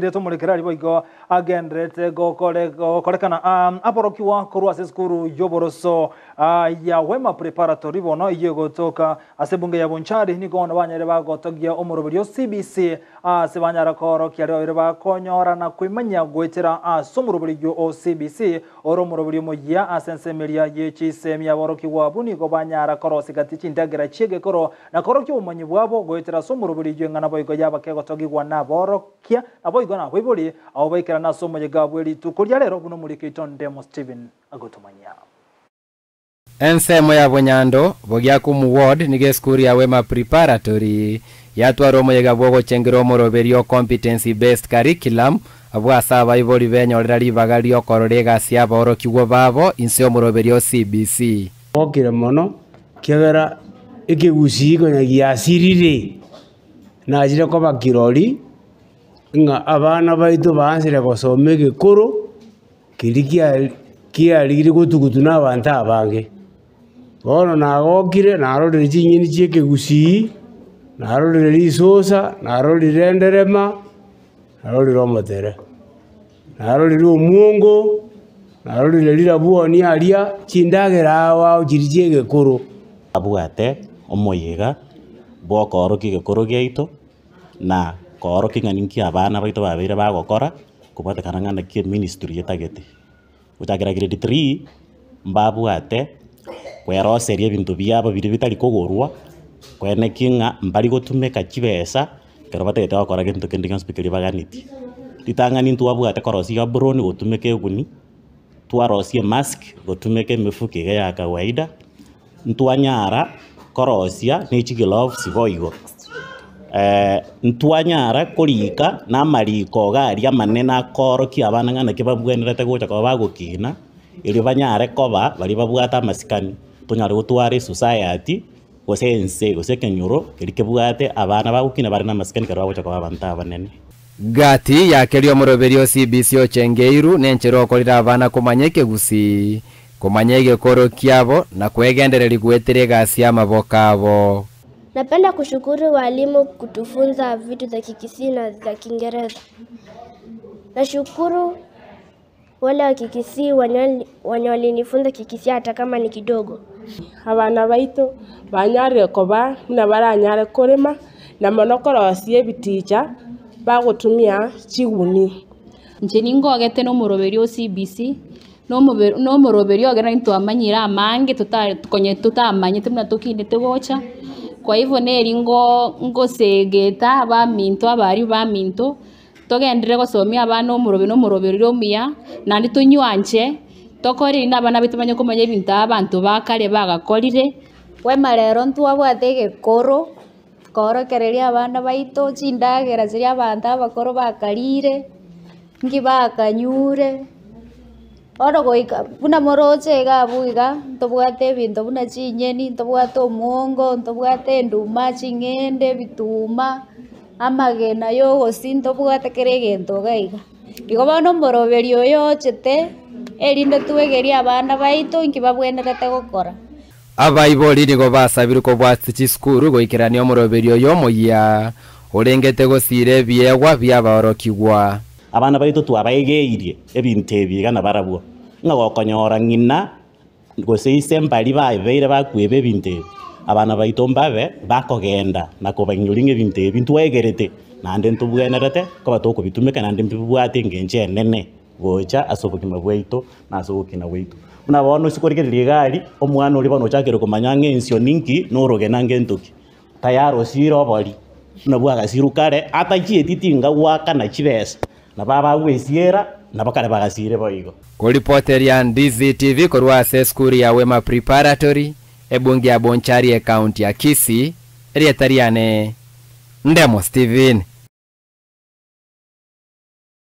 kä tå rä agenderete gokorekana um, aboroki wa korwo ase cukuru yoboroso uh, ya wema preparatory bono iye gotoka ase bunge ya bonchari nigo bono banyere bagotogia omoroberi o cbc ase banyara koorokia reo ere bakonyorana kwimanya gwetera ase omoroberi yo o cbc ore omoroberi omoya ase ensemeria yechisemia aboroki bwabo go banyara korosigati chindagera chia egekoro na korokia obomanyi bwabo goetera ase omoroberi yo eng'ana boigo yabake gotogiwa na aborokia nabo igona kwivuli abo baikala na somo gabwe lituko lya lero buno muri kiton demo Steven agotomanya ensemo ya bonyando bogyaku mu ward skuri ya wema preparatory yatwara omoye chengero ogochengera berio competency based curriculum abwase abaibori benyorera ribaga riokorwo rĩa boro kiwo babo inse berio cbc okire mono kegera ekegusii konyagia giasirire najire koba kirori nga abana baitu baansire gosoma egekoro keri kiarigire gotugutu na abanto abange bono nagokire narorire chinyeni chia ekegusii narorire risosa narorire enderema narorire omotere narorire omwongo narorire rirabwoni aria chindagera awao chiri chia egekoro abwate omoyega bwakorwa ki egekoro giaito na koro king'aning kia abana baito babeire bagokora kobotekana ng'ana kia ministry etagete gochakera grade 3 mbabwate kweroseria ebinto biabo biri bitari kogorwa kwene king'a mbari gotumeka chibesa kero batagete gokora gento kende gionsi bikeri baganitie ritang'ani ntwabwate korosia aburoni gotumeka eguni twarosia mask gotumeka emifuko iga ya kawaida ntwanyara korosia na echi gloves igo igo eh ntwanya kurika na mariko garia manene akoroki abanang'ana kibabwenerete gocha koba bagokina irio banyare koba bari babwata amasikani tonyare gotwara esociety gose ense gose kenyoro keri kebwate abana bagokina bare na masikani kero bagocha koba abanto abanene gati o omoroberi ocbc ochengeiru nenchere okorire abana komanya ekegusi komanya egekoro kiabo na kwegendereri gwetera egasi ya amaboko abo Napenda kushukuru walimu kutufunza vitu za Kikisii na za Kiingereza. Nashukuru wale wa Kikisii wenye walinifunza Kikisii hata kama ni kidogo. Abana baitu banyarire koba buna baranyare korema na monokorosie ebiticha bagotumia chiguni inche ningogete no muroberi o cbc na omoroberi ogere nitwamanyire amange tutamanyete buna tukindete gocha kwa neri ngo ngosegeta minto abari baminto togendere gosomia abana omurobe nomoroberi omuya naende tonywache tokorereine abana baitu banye komanya ebinto abantu bakare bagakorire waima rero ntwabwate egekoro tukorokereria abana baito chindagera chiria abanto abakoro bakarire nki bakanyure oro goika buna moroche iga iga ntobwate ebinto buna chinyeni ntobwate omwongo ntobwate enduma ching'ende bituma amagena yogosi ntobwate kera egento iga iga igo bono omoroberi oyo ochete erinde twegerie abana baito nki babwenerete gokora abaibori nigo basabirwe kobwatisi chisukuru goikerania omoroberi oyo omoya orengete gosira ebiegwa bia abana baito twabaegeirie ebinto ebi iga na barabwo ng'a ng'ina gose ise mbari baebeire bakweba ebinto ebi abana baito mbabe bakogenda nakobanyoringa ebinto ebi ntwegerete naende ntubwenerete koba tokobitumika naende mbibwate eng'encho enene gocha ase obogima bwaito na ase ogokina bwaito buna bono osikorigereria igari omwana oria bono ochakere komanya ng'a ensio ninki norogena ng'entoki tayari osire obori buna bwagasirukare ata chieti tinga na chibesa nabo abagwesiera navakare vakasiyire ko reporter ya ko kurwase seskuri ya wema preparatory bungi ya bonchari ekaunti ya kisi rietariane ndemo steven